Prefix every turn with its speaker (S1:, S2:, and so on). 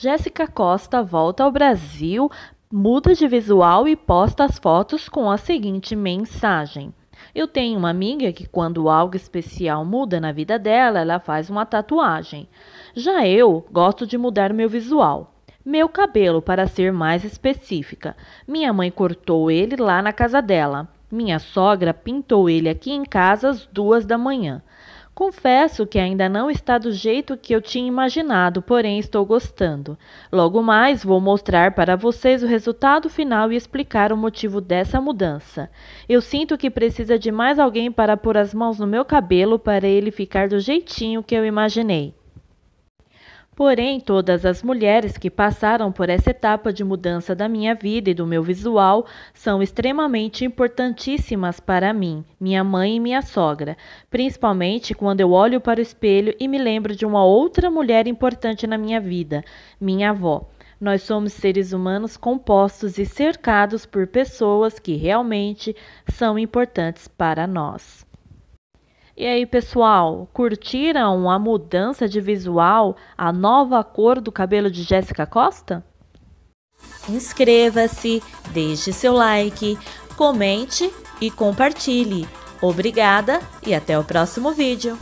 S1: Jéssica Costa volta ao Brasil, muda de visual e posta as fotos com a seguinte mensagem. Eu tenho uma amiga que, quando algo especial muda na vida dela, ela faz uma tatuagem. Já eu gosto de mudar meu visual. Meu cabelo, para ser mais específica. Minha mãe cortou ele lá na casa dela. Minha sogra pintou ele aqui em casa às duas da manhã. Confesso que ainda não está do jeito que eu tinha imaginado, porém estou gostando. Logo mais vou mostrar para vocês o resultado final e explicar o motivo dessa mudança. Eu sinto que precisa de mais alguém para pôr as mãos no meu cabelo para ele ficar do jeitinho que eu imaginei. Porém, todas as mulheres que passaram por essa etapa de mudança da minha vida e do meu visual são extremamente importantíssimas para mim, minha mãe e minha sogra, principalmente quando eu olho para o espelho e me lembro de uma outra mulher importante na minha vida, minha avó. Nós somos seres humanos compostos e cercados por pessoas que realmente são importantes para nós. E aí, pessoal, curtiram a mudança de visual, a nova cor do cabelo de Jéssica Costa? Inscreva-se, deixe seu like, comente e compartilhe. Obrigada e até o próximo vídeo!